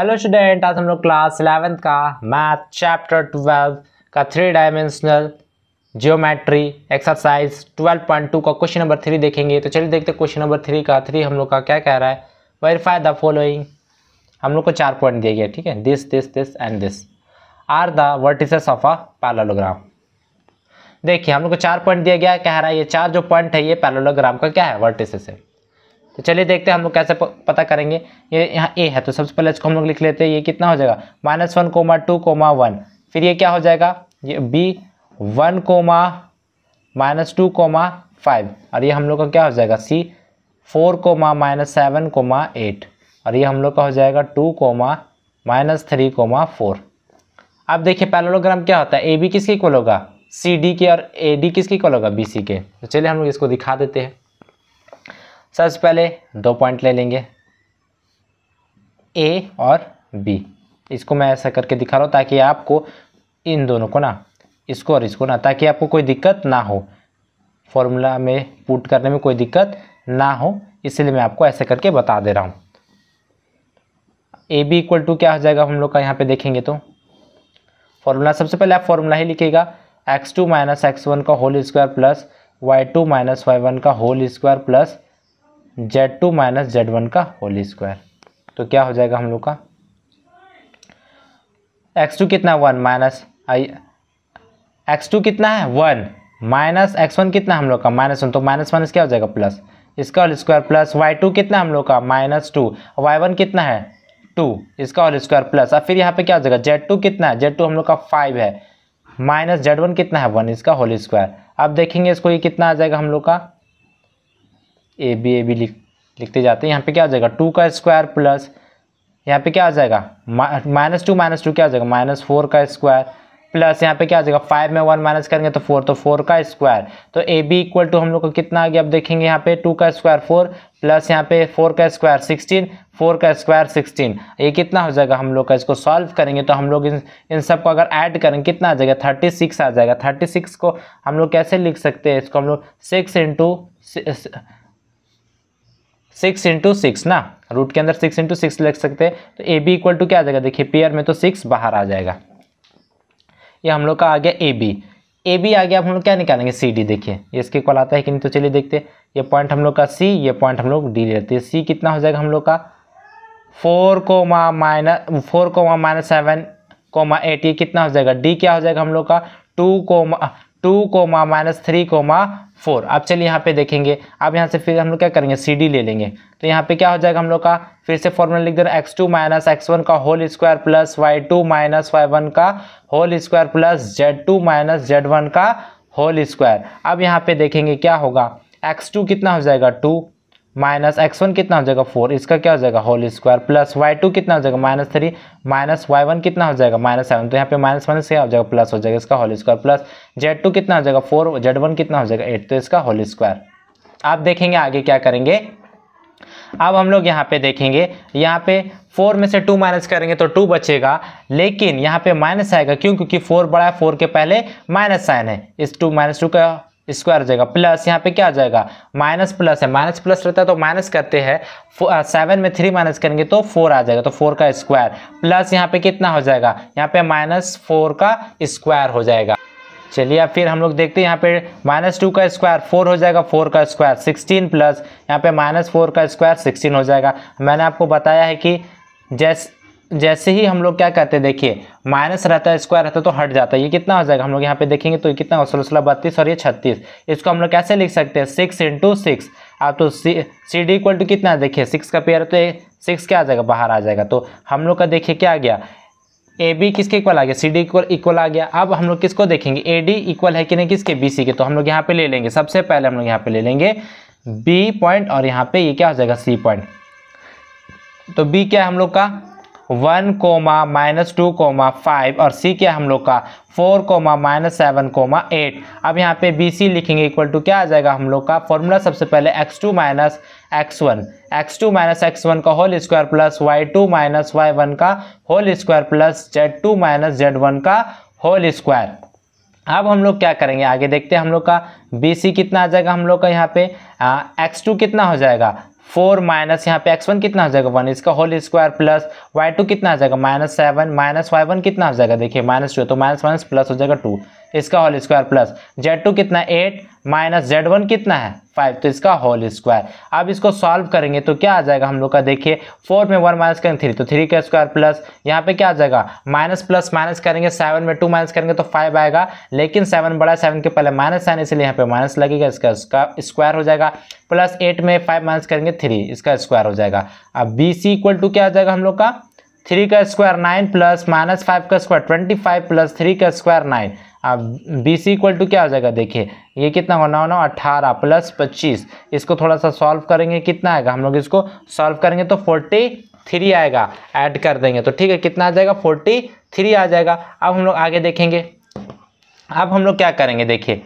hello student आज हम लोग क्लास इलेवेंथ का मैथ चैप्टर ट्वेल्व का three dimensional geometry exercise twelve point two का क्वेश्चन नंबर थ्री देखेंगे तो चलिए देखते क्वेश्चन नंबर थ्री का थ्री हम लोग का क्या कह रहा है वेरीफाई द फॉलोइंग हम लोग को चार पॉइंट दिया गया ठीक है this this this and this are the vertices of a parallelogram देखिए हम लोग को चार पॉइंट दिया गया कह रहा है ये चार जो पॉइंट है ये पैलोलोग्राम का क्या है वर्टिसेस है तो चलिए देखते हैं हम लोग कैसे पता करेंगे ये यहाँ ए है तो सबसे पहले इसको हम लोग लिख लेते हैं ये कितना हो जाएगा minus one comma two comma one फिर ये क्या हो जाएगा ये B one comma minus two comma five और ये हम लोग का क्या हो जाएगा C four comma minus seven comma eight और ये हम लोग का हो जाएगा two comma minus three comma four अब देखिए पैरेललोग्राम क्या होता है ए बी किसके इक्वल होगा सी डी के और ए डी किसके इक्वल होगा बी सी के तो चलिए हम लोग इसको दिखा देते हैं सबसे पहले दो पॉइंट ले लेंगे ए और बी इसको मैं ऐसा करके दिखा रहा हूँ ताकि आपको इन दोनों को ना इसको और इसको ना ताकि आपको कोई दिक्कत ना हो फॉर्मूला में पुट करने में कोई दिक्कत ना हो इसलिए मैं आपको ऐसे करके बता दे रहा हूँ ए बी इक्वल टू क्या हो जाएगा हम लोग का यहाँ पे देखेंगे तो फॉर्मूला सबसे पहले आप फॉर्मूला ही लिखिएगा x two minus x one का whole square plus y two minus y one का whole square plus z two minus z one का होल स्क्वायर तो क्या हो जाएगा हम लोग का एक्स टू कितना one minus I x two कितना है वन माइनस एक्स वन कितना हम लोग का माइनस वन तो माइनस माइनस क्या हो जाएगा प्लस इसका whole square plus y two कितना हम लोग का माइनस टू वाई वन कितना है टू इसका होल स्क्वायर प्लस अब फिर यहाँ पे क्या हो जाएगा जेड टू कितना है जेड टू हम लोग का फाइव है माइनस जेड वन कितना है वन इसका होल स्क्वायर अब देखेंगे इसको ये कितना आ जाएगा हम लोग का ए बी ए बी लिख लिखते जाते हैं यहाँ पे क्या आ जाएगा टू का स्क्वायर प्लस यहाँ पे क्या आ जाएगा माइनस टू माइनस टू क्या आ जाएगा माइनस फोर का स्क्वायर प्लस यहाँ पे क्या आ जाएगा फाइव में वन माइनस करेंगे तो फोर तो फोर का स्क्वायर तो ए बी इक्वल टू हम लोग का कितना आ गया अब देखेंगे यहाँ पे टू का स्क्वायर फोर प्लस यहाँ पे फोर का स्क्वायर सिक्सटीन फोर का स्क्वायर सिक्सटीन ये कितना हो जाएगा हम लोग का इसको सॉल्व करेंगे तो हम लोग इन इन सब को अगर ऐड करेंगे कितना आ जाएगा थर्टी सिक्स आ जाएगा थर्टी सिक्स को हम लोग कैसे लिख सकते हैं इसको हम लोग six into six into six ना रूट के अंदर सिक्स इंटू सिक्स लिख सकते हैं तो ए बी इक्वल टू क्या आ जाएगा देखिए पेयर में तो सिक्स बाहर आ जाएगा ये हम लोग का आ गया ए बी ए बी आ गया हम लोग क्या निकालेंगे सी डी देखिए ये इसके इक्वल आता है कि नहीं तो चलिए देखते ये पॉइंट हम लोग का सी ये पॉइंट हम लोग डी लेते हैं सी कितना हो जाएगा हम लोग का four comma minus four comma minus seven comma eight ये कितना हो जाएगा डी क्या हो जाएगा हम लोग का two comma two comma minus three comma four आप चलिए यहाँ पे देखेंगे आप यहाँ से फिर हम लोग क्या करेंगे सी डी ले लेंगे तो यहाँ पे क्या हो जाएगा हम लोग का फिर से फॉर्मूला लिख दे रहे x two minus x one का whole square plus y two minus y one का whole square plus z two minus z one का होल स्क्वायर अब यहाँ पे देखेंगे क्या होगा एक्स टू कितना हो जाएगा टू माइनस एक्स वन कितना हो जाएगा फोर इसका क्या हो जाएगा whole square plus y two कितना हो जाएगा minus three minus y one कितना हो जाएगा माइनस सेवन तो यहाँ पे माइनस माइनस क्या हो जाएगा प्लस हो जाएगा इसका whole square plus z two कितना हो जाएगा फोर जेड वन कितना हो जाएगा एट तो इसका होल स्क्वायर आप देखेंगे आगे क्या करेंगे अब हम लोग यहाँ पे देखेंगे यहाँ पे फोर में से टू माइनस करेंगे तो टू बचेगा लेकिन यहाँ पे माइनस आएगा क्यों क्योंकि फोर बड़ा है फोर के पहले माइनस साइन है इस टू माइनस टू का स्क्वायर हो जाएगा प्लस यहाँ पे क्या आ जाएगा माइनस प्लस है माइनस प्लस रहता है तो माइनस करते हैं सेवन में थ्री माइनस करेंगे तो फोर आ जाएगा तो फोर का स्क्वायर प्लस यहाँ पे कितना हो जाएगा यहाँ पे माइनस फोर का स्क्वायर हो जाएगा चलिए अब फिर हम लोग देखते हैं यहाँ पे माइनस टू का स्क्वायर फोर हो जाएगा फोर का स्क्वायर सिक्सटीन प्लस यहाँ पे माइनस फोर का स्क्वायर सिक्सटीन हो जाएगा मैंने आपको बताया है कि जैस जैसे ही हम लोग क्या कहते हैं देखिए माइनस रहता है स्क्वायर रहता है तो हट जाता है ये कितना हो जाएगा हम लोग यहाँ पे देखेंगे तो ये कितना हो सोलह सोलह बत्तीस और ये छत्तीस इसको हम लोग कैसे लिख सकते हैं सिक्स इंटू सिक्स अब तो C C D equal to कितना देखिए सिक्स का पेयर तो ये सिक्स क्या आ जाएगा बाहर आ जाएगा तो हम लोग का देखिए क्या आ गया ए बी किसके इक्वल आ गया सी डी इक्वल इक्वल आ गया अब हम लोग किसको देखेंगे ए डी इक्वल है कि नहीं किसके बी सी के तो हम लोग यहाँ पे ले लेंगे सबसे पहले हम लोग यहाँ पे ले लेंगे बी पॉइंट और यहाँ पे ये क्या हो जाएगा सी पॉइंट तो बी क्या है हम लोग का one comma minus two comma five और सी क्या हम लोग का four comma minus seven comma eight अब यहाँ पे बी सी लिखेंगे इक्वल टू क्या आ जाएगा हम लोग का फॉर्मूला सबसे पहले x two minus x one x two minus x one का whole square plus y two minus y one का whole square plus z two minus z one का होल स्क्वायर अब हम लोग क्या करेंगे आगे देखते हैं हम लोग का बी सी कितना आ जाएगा हम लोग का यहाँ पे एक्स टू कितना हो जाएगा फोर माइनस यहाँ पे एक्स वन कितना हो जाएगा वन इसका whole square plus y two कितना हो जाएगा minus seven minus y one कितना हो जाएगा देखिए माइनस टू तो माइनस माइनस प्लस हो जाएगा टू इसका whole square plus z two कितना एट माइनस जेड वन कितना है फाइव तो इसका होल स्क्वायर अब इसको सॉल्व करेंगे तो क्या आ जाएगा हम लोग का देखिए फोर में वन माइनस करेंगे थ्री तो थ्री का स्क्वायर प्लस यहाँ पे क्या आ जाएगा माइनस प्लस माइनस करेंगे सेवन में टू माइनस करेंगे तो फाइव आएगा लेकिन सेवन बड़ा सेवन के पहले माइनस साइन इसलिए यहाँ पे माइनस लगेगा इसका स्क्वायर हो जाएगा प्लस एट में फाइव माइनस करेंगे थ्री इसका स्क्वायर हो जाएगा अब बी सी इक्वल टू क्या आ जाएगा हम लोग का थ्री का square nine plus minus five का square twenty five plus three का स्क्वायर नाइन अब बी सी इक्वल टू क्या आ जाएगा देखिए ये कितना होना होना अट्ठारह प्लस पच्चीस इसको थोड़ा सा सॉल्व करेंगे कितना आएगा हम लोग इसको सॉल्व करेंगे तो फोर्टी थ्री आएगा ऐड कर देंगे तो ठीक है कितना आ जाएगा फोर्टी थ्री आ जाएगा अब हम लोग आगे देखेंगे अब हम लोग क्या करेंगे देखिए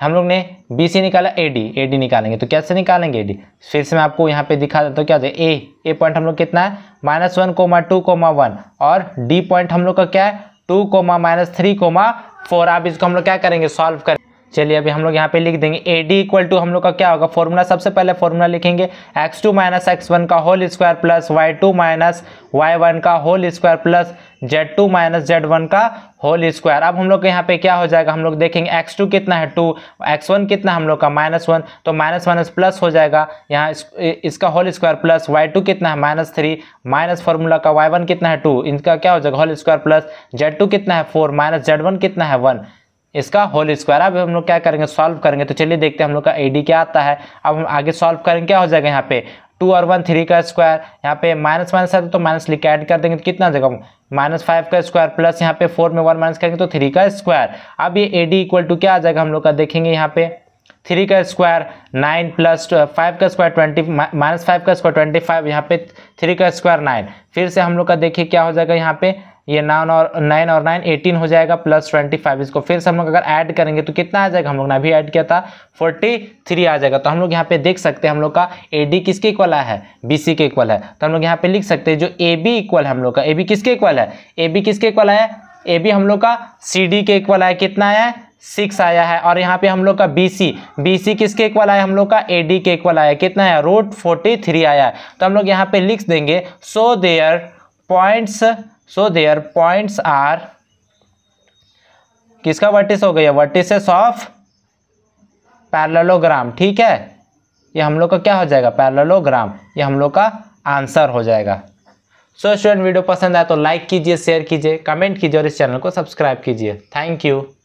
हम लोग ने बी सी निकाला ए डी ए डी निकालेंगे तो कैसे निकालेंगे ए डी फिर से मैं आपको यहाँ पे दिखा देता हूँ क्या ए ए पॉइंट हम लोग कितना है minus one comma two comma one और डी पॉइंट हम लोग का क्या है two comma minus three comma four आप इसको हम लोग क्या करेंगे सॉल्व करेंगे चलिए अभी हम लोग यहाँ पे लिख देंगे ए डी इक्वल टू हम लोग का क्या होगा फॉर्मूला सबसे पहले फॉर्मूला लिखेंगे x two minus x one का whole square plus y two minus y one का whole square plus z two minus z one का होल स्क्वायर अब हम लोग के यहाँ पे क्या हो जाएगा हम लोग देखेंगे एक्स टू कितना है टू एक्स वन कितना हम लोग का माइनस वन तो माइनस माइनस प्लस हो जाएगा यहाँ इस, इसका whole square plus y two कितना है माइनस थ्री माइनस फॉर्मूला का वाई वन कितना है टू इनका क्या हो जाएगा whole square plus z two कितना है फोर माइनस जेड वन कितना है वन इसका होल स्क्वायर अब हम लोग क्या करेंगे सॉल्व करेंगे तो चलिए देखते हैं हम लोग का ए क्या आता है अब हम आगे सॉल्व करेंगे क्या हो जाएगा यहाँ पे टू और वन थ्री का स्क्वायर यहाँ पे माइनस माइनस है तो माइनस तो लिख के ऐड कर देंगे तो कितना जगह माइनस फाइव का स्क्वायर प्लस यहाँ पे फोर में वन माइनस करेंगे तो थ्री का स्क्वायर अब ये ए डी इक्वल टू क्या आ जाएगा हम लोग का देखेंगे यहाँ पे थ्री का स्क्वायर नाइन प्लस फाइव का स्क्वायर ट्वेंटी माइनस फाइव का स्क्वायर ट्वेंटी फाइव यहाँ पे थ्री का स्क्वायर नाइन फिर से हम लोग का देखिए क्या हो जाएगा यहाँ पे ये नाइन और नाइन और नाइन एटीन हो जाएगा प्लस ट्वेंटी फाइव इसको फिर से हम लोग अगर ऐड करेंगे तो कितना आ जाएगा हम लोग ने अभी ऐड किया था फोर्टी थ्री आ जाएगा तो हम लोग यहाँ पे देख सकते हैं हम लोग का ए डी किसके इक्वल आया है बी सी के इक्वल है तो हम लोग यहाँ पे लिख सकते हैं जो ए बी इक्वल है हम लोग का ए बी किसके इक्वल है ए बी किसके इक्वल आया ए बी हम लोग का सी डी के इक्वल आया कितना है सिक्स आया है और यहाँ पे हम लोग का बी सी बी सी किसके इक्वल आया हम लोग का ए डी के इक्वल आया कितना है रूट फोर्टी थ्री आया है तो हम लोग यहाँ पे लिख देंगे so there points so there points are किसका वर्टिस हो गया वर्टिसेस ऑफ पैरलोग्राम ठीक है ये हम लोग का क्या हो जाएगा पैरलोग्राम ये हम लोग का आंसर हो जाएगा सो स्टूडेंट वीडियो पसंद आए तो लाइक कीजिए शेयर कीजिए कमेंट कीजिए और इस चैनल को सब्सक्राइब कीजिए थैंक यू